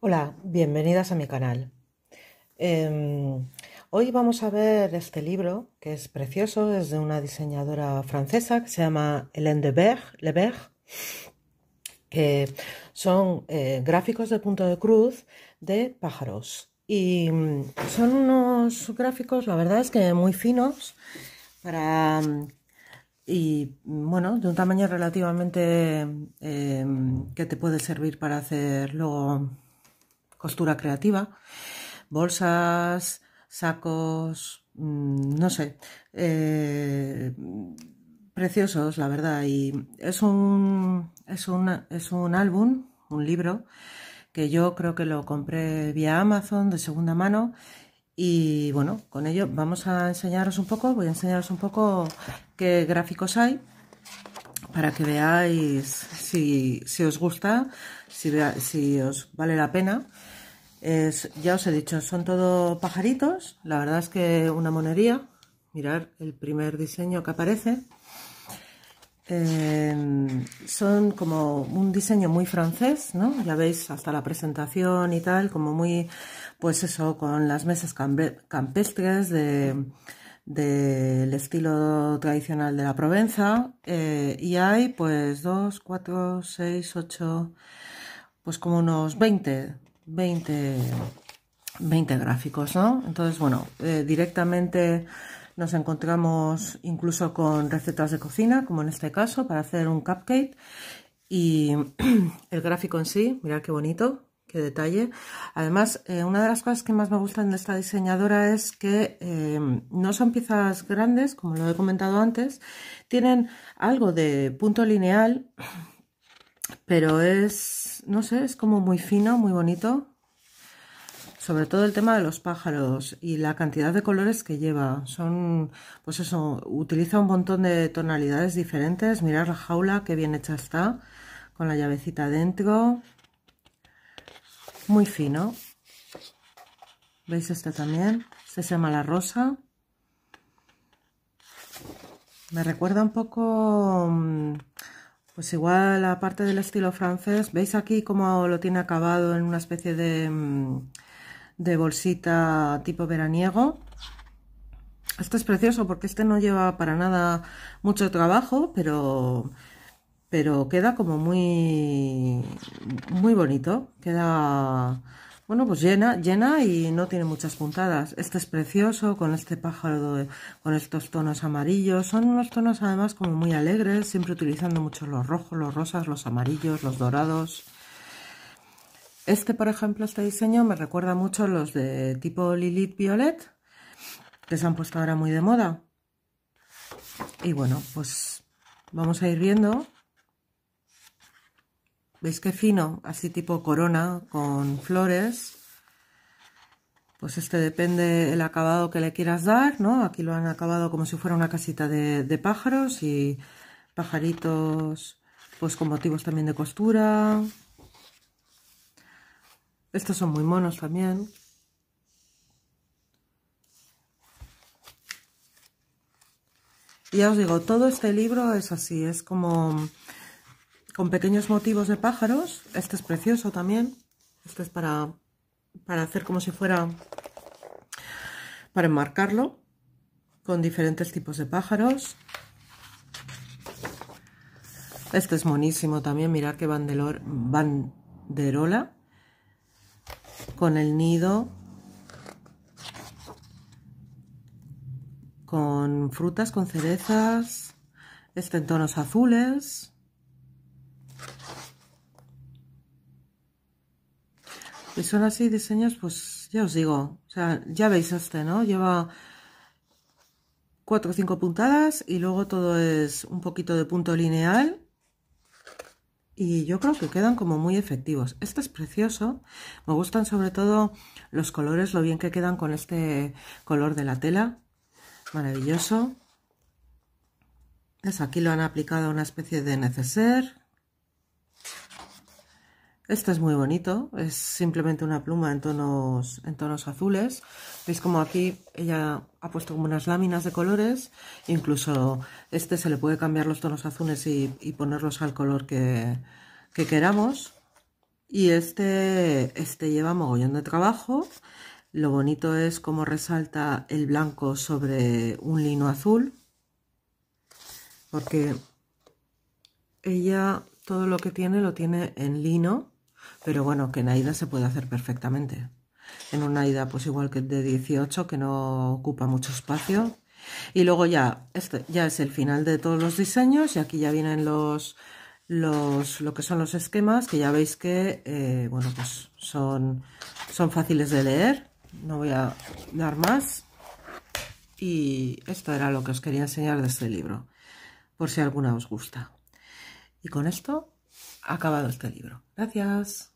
Hola, bienvenidas a mi canal. Em, hoy vamos a ver este libro que es precioso, es de una diseñadora francesa que se llama Hélène de Berg, que son eh, gráficos de punto de cruz de pájaros. Y mm, son unos gráficos, la verdad es que muy finos para mm, y mm, bueno, de un tamaño relativamente em, que te puede servir para hacer luego costura creativa, bolsas, sacos, no sé, eh, preciosos, la verdad. Y es un, es un, es un álbum, un libro que yo creo que lo compré vía Amazon de segunda mano. Y bueno, con ello vamos a enseñaros un poco, voy a enseñaros un poco qué gráficos hay para que veáis si, os gusta, si, si os vale la pena. ya os he dicho, son todo pajaritos, la verdad es que una monería. Mirar el primer diseño que aparece. Em, son como un diseño muy francés, ¿no? La veis hasta la presentación y tal, como muy, pues eso, con las mesas campestres del estilo tradicional de la Provenza. Eh, y hay pues dos, cuatro, seis, ocho, pues como unos 20, 20, 20 gráficos, ¿no? Entonces, bueno, eh, directamente nos encontramos incluso con recetas de cocina, como en este caso, para hacer un cupcake. Y el gráfico en sí, mirad qué bonito, qué detalle. Además, eh, una de las cosas que más me gustan de esta diseñadora es que em, no son piezas grandes, como lo he comentado antes, tienen algo de punto lineal, pero es, no sé, es como muy fino, muy bonito, sobre todo el tema de los pájaros y la cantidad de colores que lleva. Son, pues eso, utiliza un montón de tonalidades diferentes. Mirad la jaula, que bien hecha está, con la llavecita dentro. Muy fino. ¿Veis este también? Este se llama La Rosa. Me recuerda un poco... Mm, pues igual, parte del estilo francés, veis aquí cómo lo tiene acabado en una especie de mm, de bolsita tipo veraniego. Este es precioso porque este no lleva para nada mucho trabajo, pero, pero queda como muy, muy bonito. Queda, bueno, pues llena, llena y no tiene muchas puntadas. Este es precioso con este pájaro, con estos tonos amarillos. Son unos tonos además como muy alegres, siempre utilizando mucho los rojos, los rosas, los amarillos, los dorados. Este, por ejemplo, este diseño me recuerda mucho a los de tipo Lilith Violet, que se han puesto ahora muy de moda. Y bueno, pues vamos a ir viendo. ¿Veis qué fino? Así tipo corona con flores. Pues este depende el acabado que le quieras dar, ¿no? Aquí lo han acabado como si fuera una casita de, de pájaros y pajaritos pues con motivos también de costura, estos son muy monos también. Y ya os digo, todo este libro es así, es como con pequeños motivos de pájaros. Este es precioso también. Este es para, para hacer como si fuera, para enmarcarlo, con diferentes tipos de pájaros. Este es monísimo también, mirad que banderola con el nido, con frutas, con cerezas, este en tonos azules. Y son así diseños, pues ya os digo, o sea, ya veis este, ¿no? Lleva cuatro o cinco puntadas y luego todo es un poquito de punto lineal y yo creo que quedan como muy efectivos. Este es precioso, me gustan sobre todo los colores, lo bien que quedan con este color de la tela, maravilloso. es aquí lo han aplicado a una especie de neceser este es muy bonito, es simplemente una pluma en tonos, en tonos azules. Veis como aquí ella ha puesto como unas láminas de colores, incluso este se le puede cambiar los tonos azules y, ponerlos al color que, queramos. Y este, este lleva mogollón de trabajo. Lo bonito es cómo resalta el blanco sobre un lino azul, porque ella todo lo que tiene lo tiene en lino pero bueno, que en AIDA se puede hacer perfectamente. En una AIDA, pues igual que de 18, que no ocupa mucho espacio. Y luego ya, este ya es el final de todos los diseños y aquí ya vienen los, los lo que son los esquemas, que ya veis que, eh, bueno, pues son, son fáciles de leer. No voy a dar más. Y esto era lo que os quería enseñar de este libro, por si alguna os gusta. Y con esto acabado este libro. Gracias.